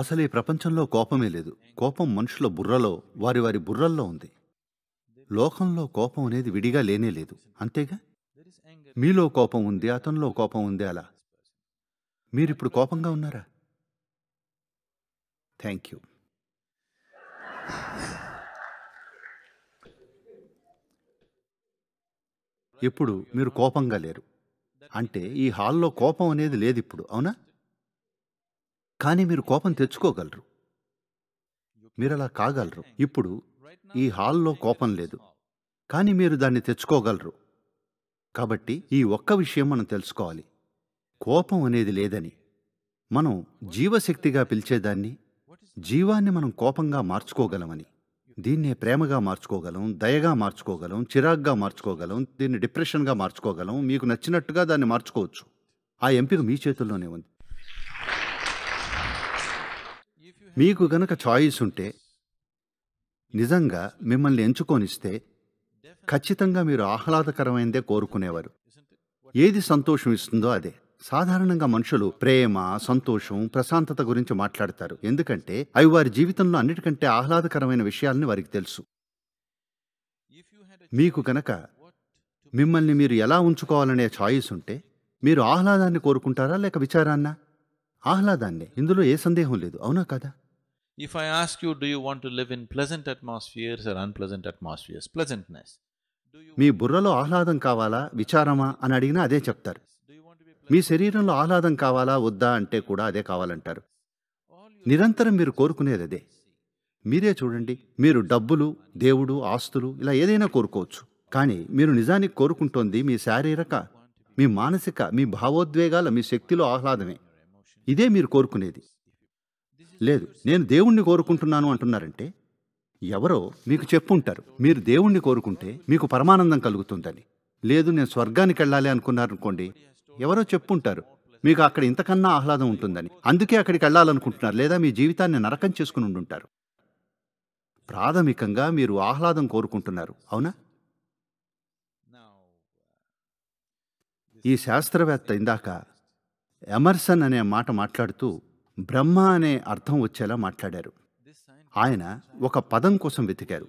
అసలు ఈ ప్రపంచంలో కోపమే లేదు కోపం మనుషుల బుర్రలో వారి వారి బుర్రల్లో ఉంది లోకంలో కోపం అనేది విడిగా లేనే లేదు అంతేగా మీలో కోపం ఉంది అతనిలో కోపం ఉంది అలా మీరిప్పుడు కోపంగా ఉన్నారా థ్యాంక్ యూ ఇప్పుడు మీరు కోపంగా లేరు అంటే ఈ హాల్లో కోపం అనేది లేదు ఇప్పుడు అవునా కానీ మీరు కోపం తెచ్చుకోగలరు మీరు అలా కాగలరు ఇప్పుడు ఈ హాల్లో కోపం లేదు కానీ మీరు దాన్ని తెచ్చుకోగలరు కాబట్టి ఈ ఒక్క విషయం మనం తెలుసుకోవాలి కోపం అనేది లేదని మనం జీవశక్తిగా పిలిచేదాన్ని జీవాన్ని మనం కోపంగా మార్చుకోగలమని దీన్నే ప్రేమగా మార్చుకోగలం దయగా మార్చుకోగలం చిరాగ్గా మార్చుకోగలం దీన్ని డిప్రెషన్గా మార్చుకోగలం మీకు నచ్చినట్టుగా దాన్ని మార్చుకోవచ్చు ఆ ఎంపిక మీ చేతుల్లోనే ఉంది మీకు గనక చాయిస్ ఉంటే నిజంగా మిమ్మల్ని ఎంచుకొనిస్తే ఖచ్చితంగా మీరు ఆహ్లాదకరమైనదే కోరుకునేవారు ఏది సంతోషం ఇస్తుందో అదే సాధారణంగా మనుషులు ప్రేమ సంతోషం ప్రశాంతత గురించి మాట్లాడతారు ఎందుకంటే అవి వారి జీవితంలో అన్నిటికంటే ఆహ్లాదకరమైన విషయాలని వారికి తెలుసు మీకు గనక మిమ్మల్ని మీరు ఎలా ఉంచుకోవాలనే చాయిస్ ఉంటే మీరు ఆహ్లాదాన్ని కోరుకుంటారా లేక విచారాన్నా ఆహ్లాదాన్నే ఇందులో ఏ సందేహం లేదు అవునా కదా if I ask you do you want to live in pleasant atmospheres or unpleasant atmospheres pleasantness మీ బుర్రలో ఆహ్లాదం కావాలా విచారమా అని అడిగినా అదే చెప్తారు మీ శరీరంలో ఆహ్లాదం కావాలా వద్దా అంటే కూడా అదే కావాలంటారు నిరంతరం మీరు కోరుకునేది అదే మీరే చూడండి మీరు డబ్బులు దేవుడు ఆస్తులు ఇలా ఏదైనా కోరుకోవచ్చు కానీ మీరు నిజానికి కోరుకుంటోంది మీ శారీరక మీ మానసిక మీ భావోద్వేగాల మీ శక్తిలో ఆహ్లాదమే ఇదే మీరు కోరుకునేది లేదు నేను దేవుణ్ణి కోరుకుంటున్నాను అంటున్నారంటే ఎవరో మీకు చెప్పుంటారు మీరు దేవుణ్ణి కోరుకుంటే మీకు పరమానందం కలుగుతుందని లేదు నేను స్వర్గానికి వెళ్ళాలి అనుకున్నారనుకోండి ఎవరో చెప్పుంటారు మీకు అక్కడ ఇంతకన్నా ఆహ్లాదం ఉంటుందని అందుకే అక్కడికి వెళ్ళాలనుకుంటున్నారు లేదా మీ జీవితాన్ని నరకం చేసుకుని ఉండుంటారు ప్రాథమికంగా మీరు ఆహ్లాదం కోరుకుంటున్నారు అవునా ఈ శాస్త్రవేత్త ఇందాక ఎమర్సన్ అనే మాట మాట్లాడుతూ బ్రహ్మ అనే అర్థం వచ్చేలా మాట్లాడారు ఆయన ఒక పదం కోసం వెతికారు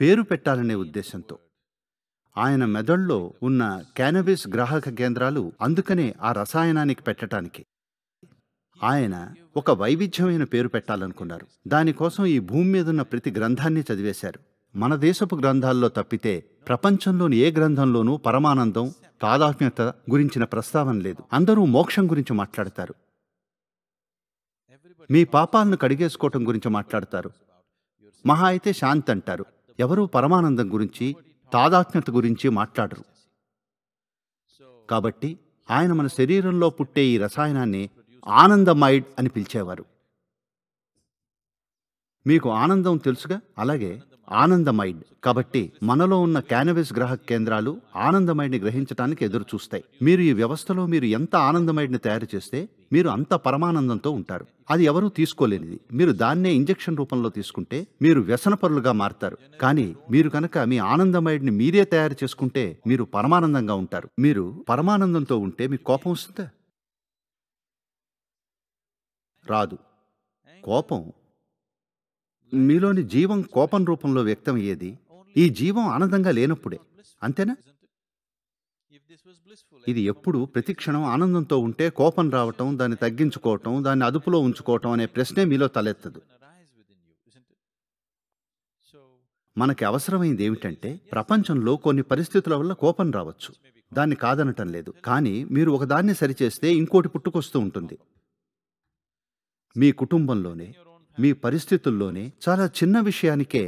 పేరు పెట్టాలనే ఉద్దేశంతో ఆయన మెదడులో ఉన్న క్యానబిస్ గ్రాహక కేంద్రాలు అందుకనే ఆ రసాయనానికి పెట్టడానికి ఆయన ఒక వైవిధ్యమైన పేరు పెట్టాలనుకున్నారు దానికోసం ఈ భూమి మీద ఉన్న ప్రతి గ్రంథాన్ని చదివేశారు మన దేశపు గ్రంథాల్లో తప్పితే ప్రపంచంలోని ఏ గ్రంథంలోనూ పరమానందం తాదాత్మ్యత గురించిన ప్రస్తావన లేదు అందరూ మోక్షం గురించి మాట్లాడతారు మీ పాపాలను కడిగేసుకోవటం గురించి మాట్లాడతారు మహా అయితే శాంతి అంటారు ఎవరూ పరమానందం గురించి తాదాత్మ్యత గురించి మాట్లాడరు కాబట్టి ఆయన మన శరీరంలో పుట్టే ఈ రసాయనాన్ని ఆనందమైడ్ అని పిలిచేవారు మీకు ఆనందం తెలుసుగా అలాగే ఆనందమైడ్ కాబట్టి మనలో ఉన్న క్యానబిస్ గ్రాహక కేంద్రాలు ఆనందమైడ్ని గ్రహించడానికి ఎదురు చూస్తాయి మీరు ఈ వ్యవస్థలో మీరు ఎంత ఆనందమైడ్ని తయారు చేస్తే మీరు అంత పరమానందంతో ఉంటారు అది ఎవరూ తీసుకోలేనిది మీరు దాన్నే ఇంజెక్షన్ రూపంలో తీసుకుంటే మీరు వ్యసనపరులుగా మారుతారు కానీ మీరు కనుక మీ ఆనందమైడ్ని మీరే తయారు చేసుకుంటే మీరు పరమానందంగా ఉంటారు మీరు పరమానందంతో ఉంటే మీకు కోపం వస్తుందా రాదు కోపం మీలోని జీవం కోపం రూపంలో వ్యక్తమయ్యేది ఈ జీవం ఆనందంగా లేనప్పుడే అంతేనా ఇది ఎప్పుడు ప్రతిక్షణం ఆనందంతో ఉంటే కోపం రావటం దాన్ని తగ్గించుకోవటం దాన్ని అదుపులో ఉంచుకోవటం అనే ప్రశ్నే మీలో తలెత్తదు మనకి అవసరమైంది ఏమిటంటే ప్రపంచంలో కొన్ని పరిస్థితుల వల్ల కోపం రావచ్చు దాన్ని కాదనటం లేదు కానీ మీరు ఒకదాన్ని సరిచేస్తే ఇంకోటి పుట్టుకొస్తూ ఉంటుంది మీ కుటుంబంలోనే మీ పరిస్థితుల్లోనే చాలా చిన్న విషయానికే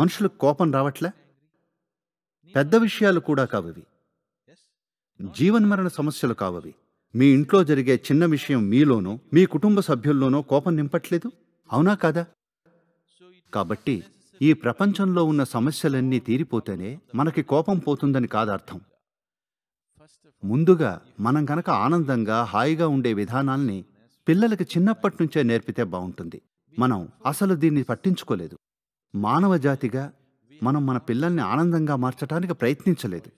మనుషులకు కోపం రావట్లే పెద్ద విషయాలు కూడా కావవి జీవన్మరణ సమస్యలు కావవి మీ ఇంట్లో జరిగే చిన్న విషయం మీలోనో మీ కుటుంబ సభ్యుల్లోనో కోపం నింపట్లేదు అవునా కాదా కాబట్టి ఈ ప్రపంచంలో ఉన్న సమస్యలన్నీ తీరిపోతేనే మనకి కోపం పోతుందని కాదర్థం ముందుగా మనం గనక ఆనందంగా హాయిగా ఉండే విధానాల్ని పిల్లలకి చిన్నప్పటి నుంచే నేర్పితే బాగుంటుంది మనం అసలు దీన్ని పట్టించుకోలేదు మానవ జాతిగా మనం మన పిల్లల్ని ఆనందంగా మార్చడానికి ప్రయత్నించలేదు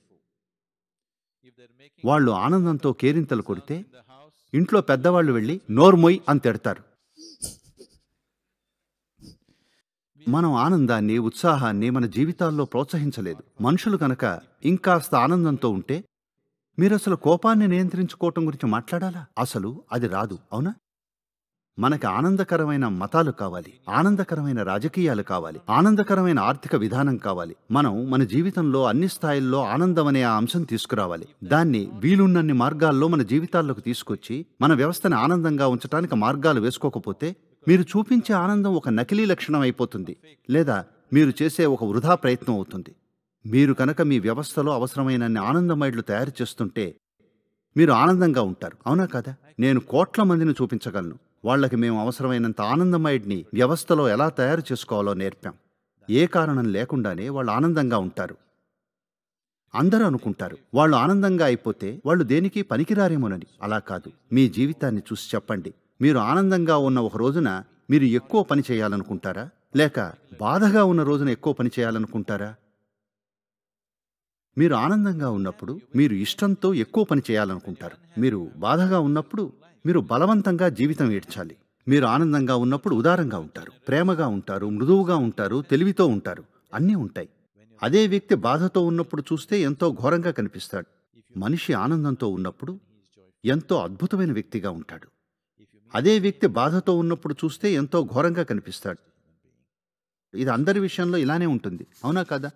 వాళ్ళు ఆనందంతో కేరింతలు కొడితే ఇంట్లో పెద్దవాళ్ళు వెళ్ళి నోర్మొయ్ అని తిడతారు మనం ఆనందాన్ని ఉత్సాహాన్ని మన జీవితాల్లో ప్రోత్సహించలేదు మనుషులు కనుక ఇంకాస్త ఆనందంతో ఉంటే మీరు అసలు కోపాన్ని నియంత్రించుకోవటం గురించి మాట్లాడాలా అసలు అది రాదు అవునా మనకి ఆనందకరమైన మతాలు కావాలి ఆనందకరమైన రాజకీయాలు కావాలి ఆనందకరమైన ఆర్థిక విధానం కావాలి మనం మన జీవితంలో అన్ని స్థాయిల్లో ఆనందం అనే ఆ అంశం తీసుకురావాలి దాన్ని వీలున్నన్ని మార్గాల్లో మన జీవితాల్లోకి తీసుకొచ్చి మన వ్యవస్థను ఆనందంగా ఉంచడానికి మార్గాలు వేసుకోకపోతే మీరు చూపించే ఆనందం ఒక నకిలీ లక్షణం అయిపోతుంది లేదా మీరు చేసే ఒక వృధా ప్రయత్నం అవుతుంది మీరు కనుక మీ వ్యవస్థలో అవసరమైన ఆనందమైడ్లు తయారు చేస్తుంటే మీరు ఆనందంగా ఉంటారు అవునా కదా నేను కోట్ల మందిని చూపించగలను వాళ్లకి మేము అవసరమైనంత ఆనందమైడ్ని వ్యవస్థలో ఎలా తయారు చేసుకోవాలో నేర్పాం ఏ కారణం లేకుండానే వాళ్ళు ఆనందంగా ఉంటారు అందరూ అనుకుంటారు వాళ్ళు ఆనందంగా అయిపోతే వాళ్ళు దేనికి పనికిరారేమోనని అలా కాదు మీ జీవితాన్ని చూసి చెప్పండి మీరు ఆనందంగా ఉన్న ఒక రోజున మీరు ఎక్కువ పని చేయాలనుకుంటారా లేక బాధగా ఉన్న రోజున ఎక్కువ పని చేయాలనుకుంటారా మీరు ఆనందంగా ఉన్నప్పుడు మీరు ఇష్టంతో ఎక్కువ పని చేయాలనుకుంటారు మీరు బాధగా ఉన్నప్పుడు మీరు బలవంతంగా జీవితం ఏడ్చాలి మీరు ఆనందంగా ఉన్నప్పుడు ఉదారంగా ఉంటారు ప్రేమగా ఉంటారు మృదువుగా ఉంటారు తెలివితో ఉంటారు అన్నీ ఉంటాయి అదే వ్యక్తి బాధతో ఉన్నప్పుడు చూస్తే ఎంతో ఘోరంగా కనిపిస్తాడు మనిషి ఆనందంతో ఉన్నప్పుడు ఎంతో అద్భుతమైన వ్యక్తిగా ఉంటాడు అదే వ్యక్తి బాధతో ఉన్నప్పుడు చూస్తే ఎంతో ఘోరంగా కనిపిస్తాడు ఇది అందరి విషయంలో ఇలానే ఉంటుంది అవునా కదా